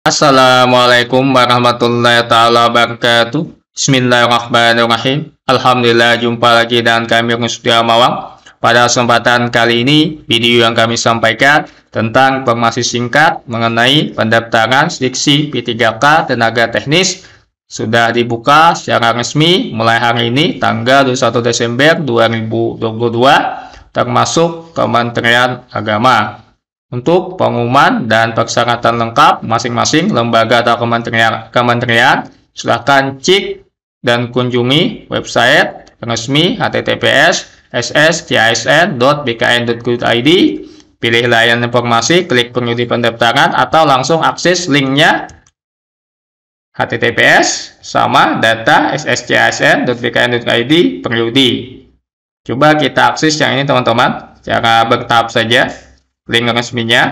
Assalamualaikum warahmatullahi taala wabarakatuh. Bismillahirrahmanirrahim. Alhamdulillah jumpa lagi dengan kami sudah Mawang. Pada kesempatan kali ini, video yang kami sampaikan tentang informasi singkat mengenai pendaftaran seleksi P3K tenaga teknis sudah dibuka secara resmi mulai hari ini tanggal 21 Desember 2022 termasuk Kementerian Agama untuk pengumuman dan persyaratan lengkap masing-masing lembaga atau kementerian, kementerian silahkan cek dan kunjungi website resmi https sscisn.bkn.go.id pilih layanan informasi, klik penyelidikan pendaftaran atau langsung akses linknya https sama data sscsn.bkn.id pengeludi. Coba kita akses yang ini teman-teman, cara bertahap saja link resminya.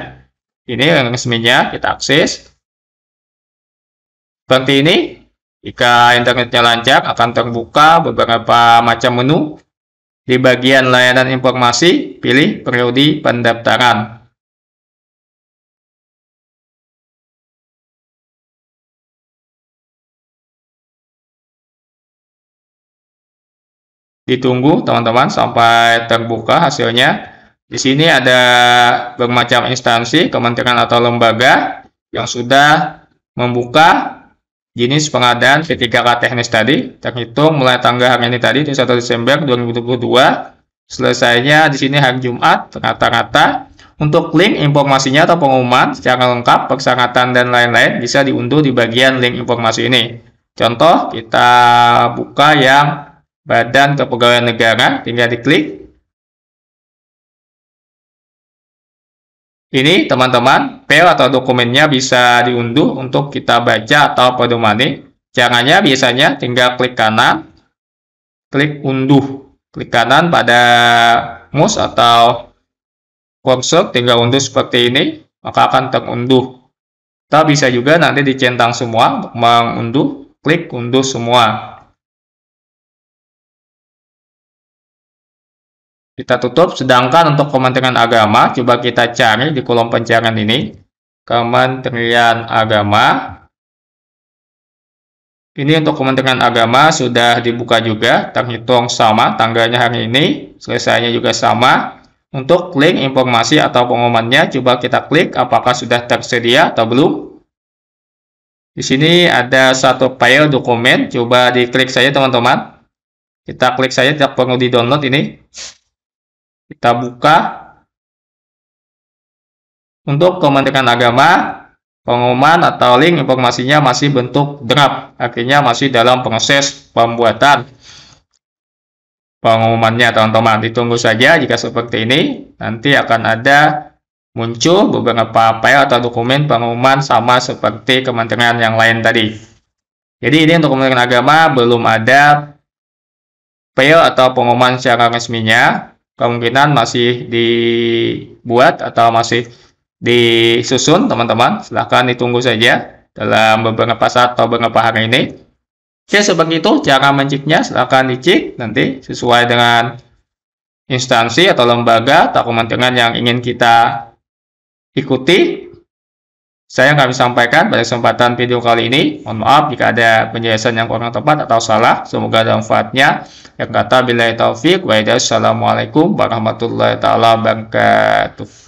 Ini ya. link resminya kita akses. Seperti ini, jika internetnya lancar akan terbuka beberapa macam menu. Di bagian layanan informasi, pilih periode pendaftaran. ditunggu teman-teman sampai terbuka hasilnya di sini ada bermacam instansi, kementerian atau lembaga yang sudah membuka jenis pengadaan P3K teknis tadi, terhitung mulai tanggal hari ini tadi, 1 Desember 2022, selesainya di sini hari Jumat, rata-rata. Untuk link informasinya atau pengumuman secara lengkap, persyaratan dan lain-lain bisa diunduh di bagian link informasi ini. Contoh, kita buka yang Badan Kepegawaian Negara, tinggal diklik, Ini teman-teman, file atau dokumennya bisa diunduh untuk kita baca atau pedomani. Caranya biasanya tinggal klik kanan, klik unduh. Klik kanan pada mouse atau komsel tinggal unduh seperti ini, maka akan terunduh. Kita bisa juga nanti dicentang semua untuk mengunduh, klik unduh semua. kita tutup sedangkan untuk Kementerian Agama coba kita cari di kolom pencarian ini Kementerian Agama ini untuk Kementerian Agama sudah dibuka juga, terhitung sama, tangganya hari ini, selesainya juga sama. Untuk link informasi atau pengumumannya, coba kita klik apakah sudah tersedia atau belum. Di sini ada satu file dokumen, coba diklik saja teman-teman. Kita klik saja, tidak perlu di-download ini. Kita buka untuk Kementerian Agama, pengumuman atau link informasinya masih bentuk draft, akhirnya masih dalam proses pembuatan pengumumannya teman-teman. Ditunggu saja jika seperti ini, nanti akan ada muncul beberapa file atau dokumen pengumuman sama seperti kementerian yang lain tadi. Jadi ini untuk Kementerian Agama belum ada file atau pengumuman secara resminya, kemungkinan masih dibuat atau masih disusun teman-teman silahkan ditunggu saja dalam beberapa saat atau beberapa hari ini oke seperti itu cara menciknya silahkan dicik nanti sesuai dengan instansi atau lembaga atau kementerian yang ingin kita ikuti saya kami sampaikan pada kesempatan video kali ini. Mohon maaf jika ada penjelasan yang kurang tepat atau salah. Semoga ada manfaatnya. Yang kata bila taufik wa Assalamualaikum warahmatullahi taala wabarakatuh.